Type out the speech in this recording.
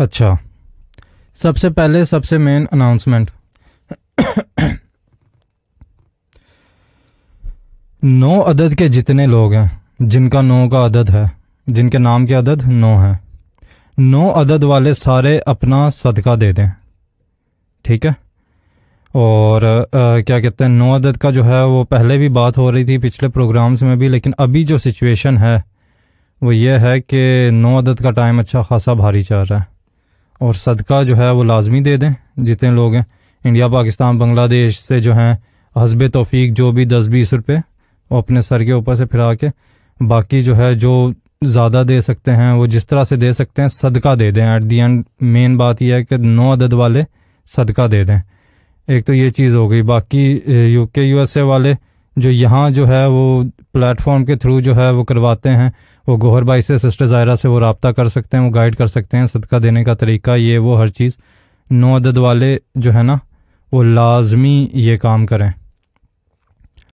अच्छा सबसे पहले सबसे मेन अनाउंसमेंट नौ अदद के जितने लोग हैं जिनका नौ का अदद है जिनके नाम के अदद नौ है नौ अदद वाले सारे अपना सदका दे दें ठीक है और आ, क्या कहते हैं नौ अदद का जो है वो पहले भी बात हो रही थी पिछले प्रोग्राम्स में भी लेकिन अभी जो सिचुएशन है वो ये है कि नौ अदद का टाइम अच्छा खासा भारी चल रहा है और सदका जो है वो लाजमी दे दें जितने लोग हैं इंडिया पाकिस्तान बांग्लादेश से जो हैं हसब तोफ़ी जो भी दस बीस रुपये वो अपने सर के ऊपर से फिरा के बाकी जो है जो ज़्यादा दे सकते हैं वो जिस तरह से दे सकते हैं सदका दे दें एट दी एंड मेन बात यह है कि नौ अदद वाले सदका दे दें एक तो ये चीज़ हो गई बाकी यूके यूएसए वाले जो यहाँ जो है वो प्लेटफॉर्म के थ्रू जो है वो करवाते हैं वो गोहर भाई से सिस्टर ज़ायरा से वो रबता कर सकते हैं वो गाइड कर सकते हैं सदका देने का तरीका ये वो हर चीज़ नौ अदद वाले जो है ना वो लाजमी ये काम करें